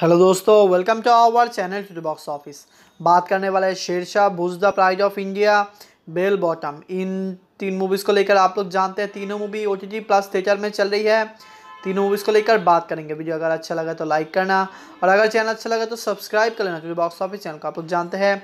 hello दोस्तों welcome to our channel to box office बात करने वाला है Shershaah Bhuj the pride of India bell bottom इन तीन मूवीज़ को लेकर आप लोग जानते हैं तीनों movie O T plus theatre में चल रही है तीनों मूवीज़ को लेकर बात करेंगे वीडियो अगर अच्छा लगा तो लाइक करना और अगर चैनल अच्छा लगा तो सब्सक्राइब कर लेना टू बॉक्स ऑफिस चैनल को आप लोग जानते हैं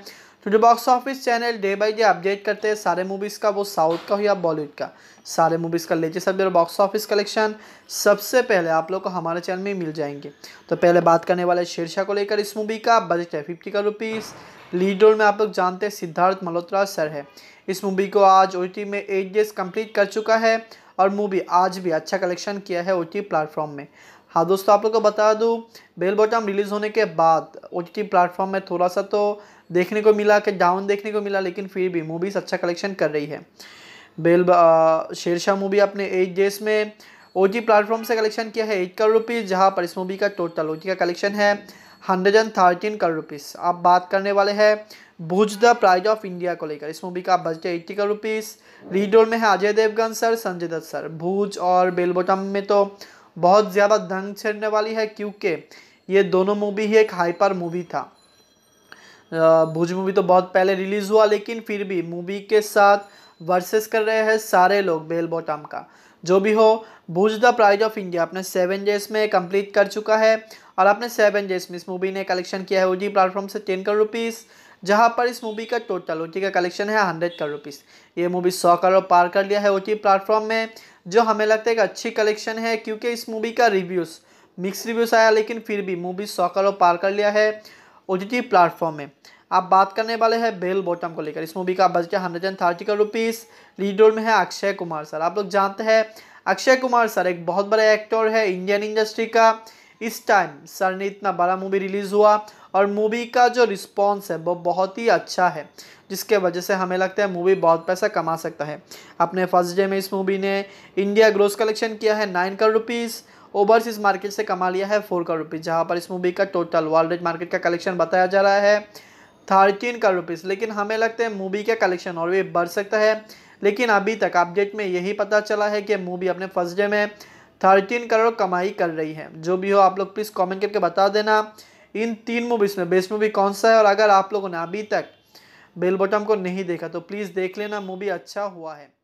तो जो box office channel day by day update करते हैं सारे मूवीज़ का वो साउथ का हो या बॉलीवुड का सारे मूवीज़ का लेटेस्ट सब बॉक्स ऑफिस कलेक्शन सबसे पहले आप लोग को हमारे चैनल में मिल जाएंगे तो पहले बात करने वाले शीर्षा को लेकर इस मूवी का बजट है फिफ्टी का रुपीज़ लीड रोल में आप लोग जानते हैं सिद्धार्थ मल्होत्रा सर है इस मूवी को आज ओ में एट डेज कंप्लीट कर चुका है और मूवी आज भी अच्छा कलेक्शन किया है ओ टी प्लेटफॉर्म में हाँ दोस्तों आप लोग को बता दूँ बेल बॉटम रिलीज़ होने के बाद ओ टी प्लेटफॉर्म में थोड़ा सा तो देखने को मिला कि डाउन देखने को मिला लेकिन फिर भी मूवीज़ अच्छा कलेक्शन कर रही है बेल शेरशाह मूवी अपने एट डेज में ओ टी प्लेटफॉर्म से कलेक्शन किया है एट करोड़ रुपीज़ जहाँ पर इस मूवी का टोटल ओ टी का कलेक्शन है hundred and thirteen crore rupees आप बात करने वाले हैं Bhuj the prize of India को लेकर इस मूवी का बजट है एट्टी करोड़ रुपीज़ रीडोर में है अजय देवगन सर संजय दत्त सर भुज और बेलबोटम में तो बहुत ज़्यादा धन छेड़ने वाली है क्योंकि ये दोनों मूवी ही एक हाइपर मूवी था भुज मूवी तो बहुत पहले रिलीज़ हुआ लेकिन फिर भी मूवी के साथ वर्सेस कर रहे हैं सारे लोग बेल बॉटम का जो भी हो Bhuj the prize of India अपने सेवन डेज में कंप्लीट कर चुका है और अपने सेवन डेज में इस मूवी ने कलेक्शन किया है ओ जी प्लेटफॉर्म से टेन करोड़ रुपीज़ जहाँ पर इस मूवी का टोटल ओ का कलेक्शन है हंड्रेड करोड़ रुपीज़ ये मूवी सौ करोड़ पार कर लिया है ओ प्लेटफॉर्म में जो हमें लगता है कि अच्छी कलेक्शन है क्योंकि इस मूवी का रिव्यूज़ मिक्स रिव्यूज़ आया लेकिन फिर भी मूवी सौ करोड़ पार कर लिया है ओ टी प्लेटफॉर्म में आप बात करने वाले हैं बेल बॉटम को लेकर इस मूवी का बजट है hundred and thirty crore rupees lead role में है अक्षय कुमार सर आप लोग जानते हैं अक्षय कुमार सर एक बहुत बड़े एक्टर है इंडियन इंडस्ट्री का इस टाइम सर ने इतना बड़ा मूवी रिलीज़ हुआ और मूवी का जो रिस्पॉन्स है वो बहुत ही अच्छा है जिसके वजह से हमें लगता है मूवी बहुत पैसा कमा सकता है अपने फर्स्ट डे में इस मूवी ने इंडिया ग्रोस कलेक्शन किया है nine crore rupees overseas market से कमा लिया है फोर करोड़ रुपीज़ जहाँ पर इस मूवी का टोटल वर्ल्ड मार्केट का कलेक्शन बताया जा रहा है थर्टीन करोड़ रुपीज़ लेकिन हमें लगता है मूवी का कलेक्शन और भी बढ़ सकता है लेकिन अभी तक अपडेट में यही पता चला है कि मूवी अपने फर्स्ट डे में थर्टीन करोड़ कमाई कर रही है जो भी हो आप लोग प्लीज़ कमेंट करके बता देना इन तीन मूवीज़ में बेस्ट मूवी कौन सा है और अगर आप लोगों ने अभी तक बेल बटम को नहीं देखा तो प्लीज़ देख लेना मूवी अच्छा हुआ है